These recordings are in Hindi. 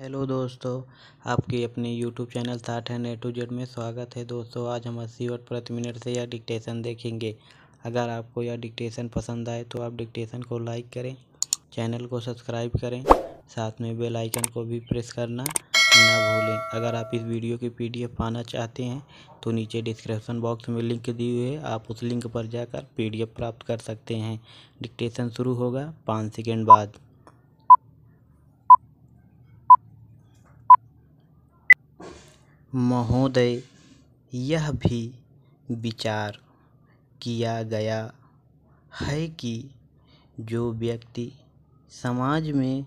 हेलो दोस्तों आपकी अपनी YouTube channel thought and A to Z में स्वागत है दोस्तों आज हम अस्सी वर्ड प्रति मिनट से यह डिक्टेशन देखेंगे अगर आपको यह डिक्टेशन पसंद आए तो आप डिक्टेशन को लाइक करें चैनल को सब्सक्राइब करें साथ में बेल आइकन को भी प्रेस करना ना भूलें अगर आप इस वीडियो की पी पाना चाहते हैं तो नीचे डिस्क्रिप्शन बॉक्स में लिंक दी हुई है आप उस लिंक पर जाकर पी प्राप्त कर सकते हैं डिक्टेशन शुरू होगा पाँच सेकेंड बाद महोदय यह भी विचार किया गया है कि जो व्यक्ति समाज में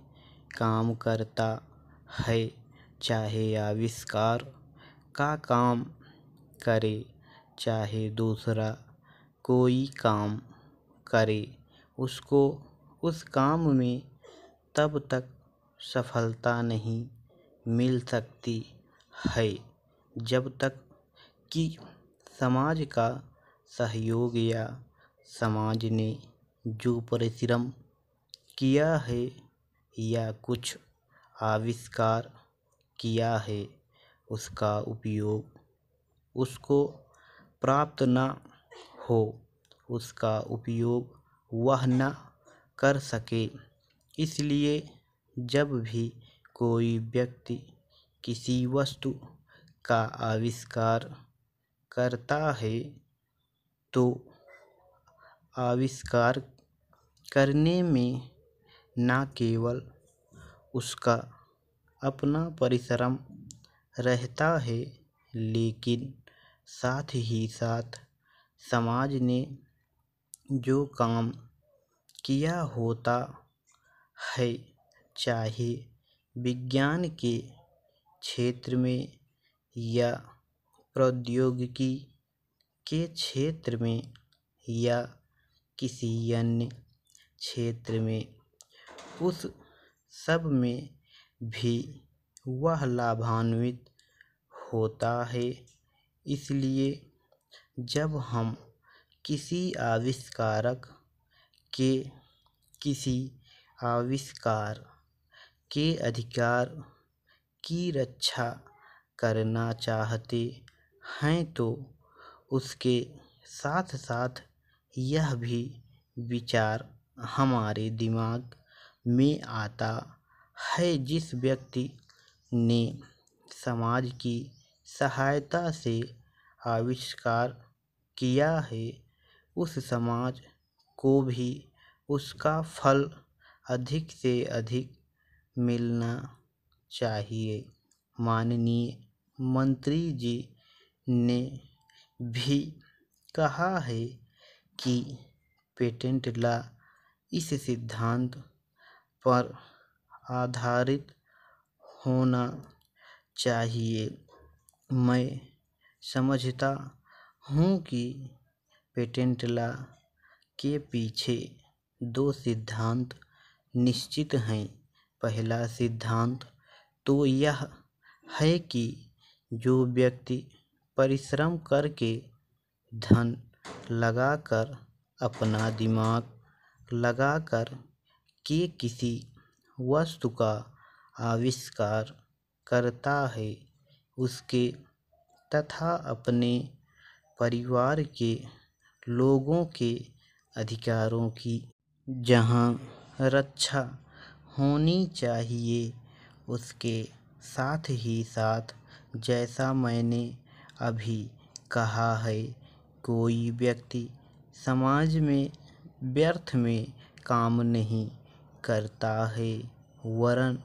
काम करता है चाहे आविष्कार का काम करे चाहे दूसरा कोई काम करे उसको उस काम में तब तक सफलता नहीं मिल सकती है जब तक कि समाज का सहयोग या समाज ने जो परिश्रम किया है या कुछ आविष्कार किया है उसका उपयोग उसको प्राप्त ना हो उसका उपयोग वह ना कर सके इसलिए जब भी कोई व्यक्ति किसी वस्तु का आविष्कार करता है तो आविष्कार करने में न केवल उसका अपना परिश्रम रहता है लेकिन साथ ही साथ समाज ने जो काम किया होता है चाहे विज्ञान के क्षेत्र में या प्रौद्योगिकी के क्षेत्र में या किसी अन्य क्षेत्र में उस सब में भी वह लाभान्वित होता है इसलिए जब हम किसी आविष्कारक के किसी आविष्कार के अधिकार की रक्षा करना चाहते हैं तो उसके साथ साथ यह भी विचार हमारे दिमाग में आता है जिस व्यक्ति ने समाज की सहायता से आविष्कार किया है उस समाज को भी उसका फल अधिक से अधिक मिलना चाहिए माननीय मंत्री जी ने भी कहा है कि पेटेंट ला इस सिद्धांत पर आधारित होना चाहिए मैं समझता हूँ कि पेटेंट ला के पीछे दो सिद्धांत निश्चित हैं पहला सिद्धांत तो यह है कि जो व्यक्ति परिश्रम करके धन लगाकर अपना दिमाग लगाकर के किसी वस्तु का आविष्कार करता है उसके तथा अपने परिवार के लोगों के अधिकारों की जहाँ रक्षा होनी चाहिए उसके साथ ही साथ जैसा मैंने अभी कहा है कोई व्यक्ति समाज में व्यर्थ में काम नहीं करता है वरन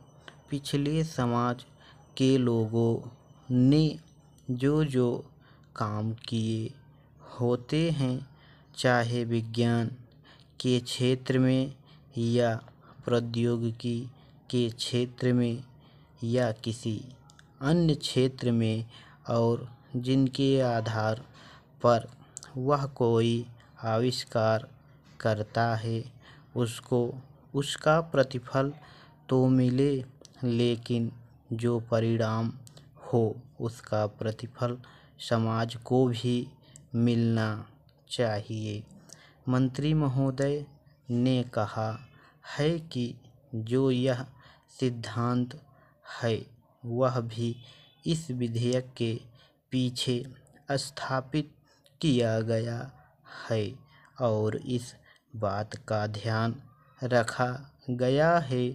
पिछले समाज के लोगों ने जो जो काम किए होते हैं चाहे विज्ञान के क्षेत्र में या प्रौद्योगिकी के क्षेत्र में या किसी अन्य क्षेत्र में और जिनके आधार पर वह कोई आविष्कार करता है उसको उसका प्रतिफल तो मिले लेकिन जो परिणाम हो उसका प्रतिफल समाज को भी मिलना चाहिए मंत्री महोदय ने कहा है कि जो यह सिद्धांत है वह भी इस विधेयक के पीछे स्थापित किया गया है और इस बात का ध्यान रखा गया है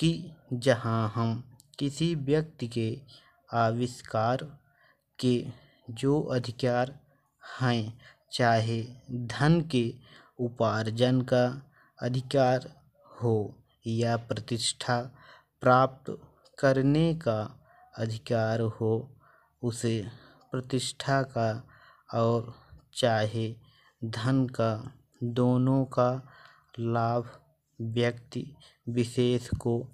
कि जहाँ हम किसी व्यक्ति के आविष्कार के जो अधिकार हैं चाहे धन के उपार्जन का अधिकार हो या प्रतिष्ठा प्राप्त करने का अधिकार हो उसे प्रतिष्ठा का और चाहे धन का दोनों का लाभ व्यक्ति विशेष को